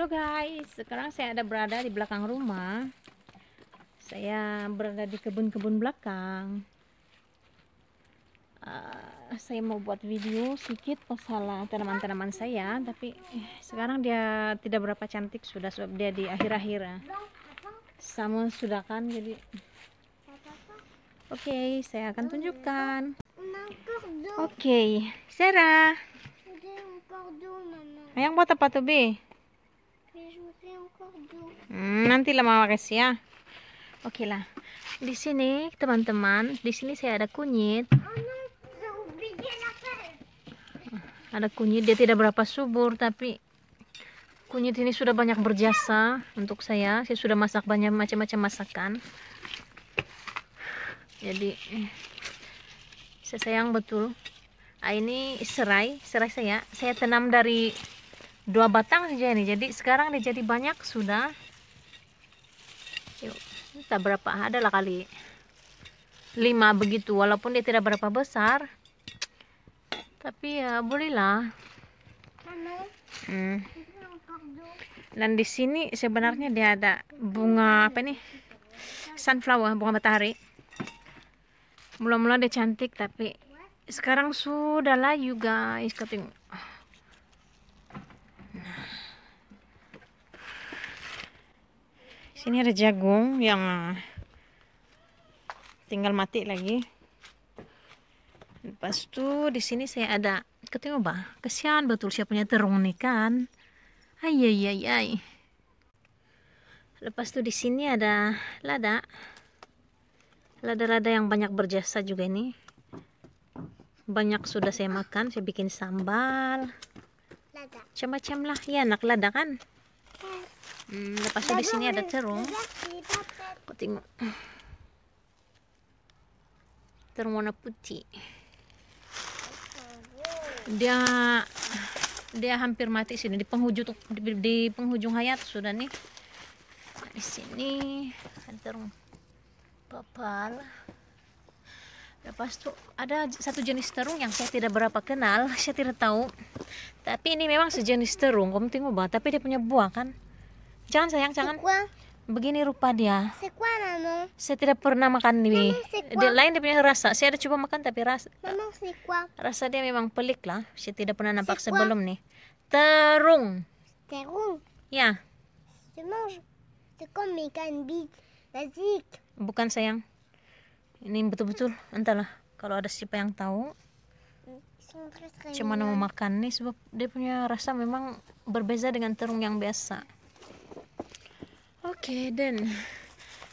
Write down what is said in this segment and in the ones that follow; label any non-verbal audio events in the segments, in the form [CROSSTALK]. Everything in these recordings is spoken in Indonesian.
Halo guys, sekarang saya ada berada di belakang rumah. Saya berada di kebun-kebun belakang. Uh, saya mau buat video sedikit masalah tanaman-tanaman saya, tapi eh, sekarang dia tidak berapa cantik sudah sebab dia di akhir-akhir. Sama sudah kan jadi. Oke, okay, saya akan tunjukkan. Oke, okay. Sarah. Yang buat apa tuh, Bi? Hmm, nanti lama guys ya. Oke lah. Di sini teman-teman, di sini saya ada kunyit. Ada kunyit, dia tidak berapa subur tapi kunyit ini sudah banyak berjasa untuk saya. Saya sudah masak banyak macam-macam masakan. Jadi saya sayang betul. Ah, ini serai, serai saya. Saya tanam dari dua batang saja ini jadi sekarang dia jadi banyak sudah yuk tak berapa adalah kali lima begitu walaupun dia tidak berapa besar tapi ya bolehlah hmm. dan di sini sebenarnya dia ada bunga apa nih sunflower bunga matahari mula-mula dia cantik tapi sekarang sudah layu guys katanya Sini ada jagung yang tinggal mati lagi. Lepas itu di sini saya ada ketemu bah. Kesian betul siapa punya terung nih kan. ayayayay Lepas itu di sini ada lada. Lada-lada yang banyak berjasa juga ini. Banyak sudah saya makan, saya bikin sambal. Lada. Macam-macam lah, ya anak lada kan. Hmm, lepas di sini ada terung. Kau tengok. Terung warna putih. Dia dia hampir mati sini di penghujung di, di penghujung hayat sudah nih. di sini ada terung papal. Lepas tuh ada satu jenis terung yang saya tidak berapa kenal, [LAUGHS] saya tidak tahu. Tapi ini memang sejenis terung, kamu tengok banget, tapi dia punya buah kan. Jangan sayang, jangan. Begini rupa dia. Saya tidak pernah makan ini di lain dia punya rasa. Saya ada coba makan tapi rasa rasa dia memang pelik lah. Saya tidak pernah nampak sebelum nih. Terung. Terung. Ya. Bukan sayang. Ini betul-betul entahlah kalau ada siapa yang tahu Cuma mau makan nih sebab dia punya rasa memang berbeza dengan terung yang biasa Oke, okay, dan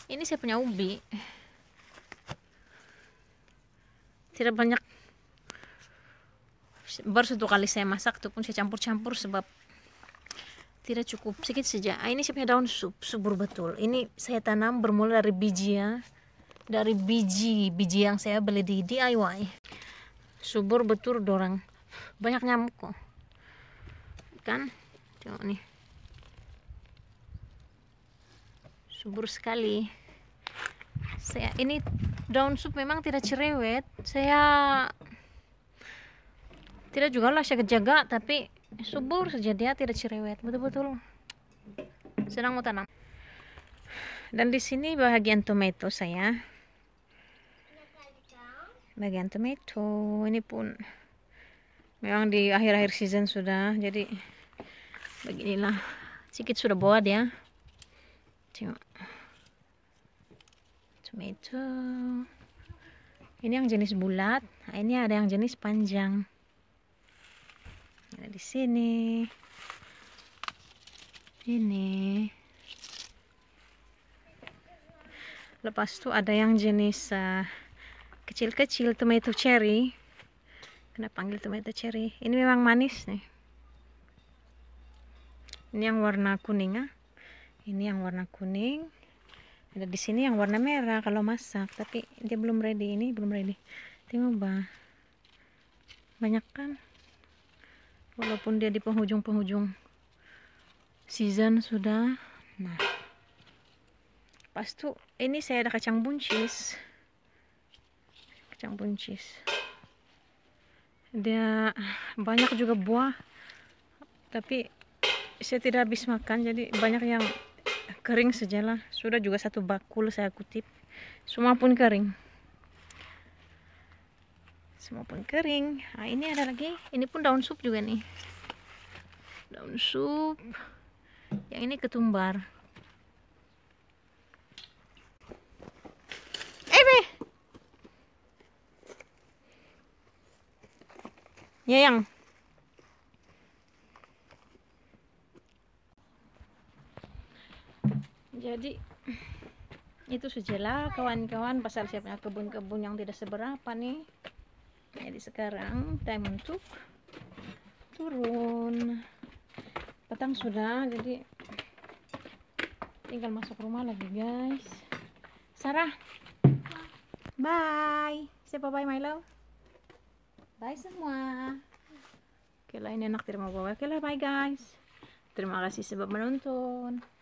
ini saya punya ubi. Tidak banyak. Baru satu kali saya masak, itu pun saya campur-campur sebab tidak cukup sedikit saja. Ah, ini saya punya daun sup subur betul. Ini saya tanam bermula dari biji ya. Dari biji, biji yang saya beli di DIY. Subur betul dorang. Banyak nyamuk kok. Kan? Coba nih subur sekali saya ini daun sup memang tidak cerewet saya tidak juga lah saya kejaga, tapi subur saja dia tidak cerewet betul-betul sedang mau tanam dan di sini bagian tomato saya bagian tomato ini pun memang di akhir-akhir season sudah jadi beginilah sedikit sudah buat ya Cuma. Tomato. Ini yang jenis bulat. Nah, ini ada yang jenis panjang. Ada di sini. Ini. Lepas itu ada yang jenis uh, kecil-kecil uh, tomato cherry. Kenapa panggil tomato cherry? Ini memang manis nih. Ini yang warna kuning ah ini yang warna kuning ada di sini yang warna merah kalau masak tapi dia belum ready ini belum ready tengok bah banyak kan walaupun dia di penghujung-penghujung season sudah nah pas tuh ini saya ada kacang buncis kacang buncis dia banyak juga buah tapi saya tidak habis makan jadi banyak yang kering sajalah sudah juga satu bakul saya kutip semua pun kering semua pun kering nah, ini ada lagi ini pun daun sup juga nih daun sup yang ini ketumbar eh ya yang jadi itu sajalah kawan-kawan pasal siapnya kebun-kebun yang tidak seberapa nih jadi sekarang time untuk turun petang sudah jadi tinggal masuk rumah lagi guys Sarah bye siapa bye Milo bye semua oke lah ini enak terima bawa oke lah bye guys terima kasih sebab menonton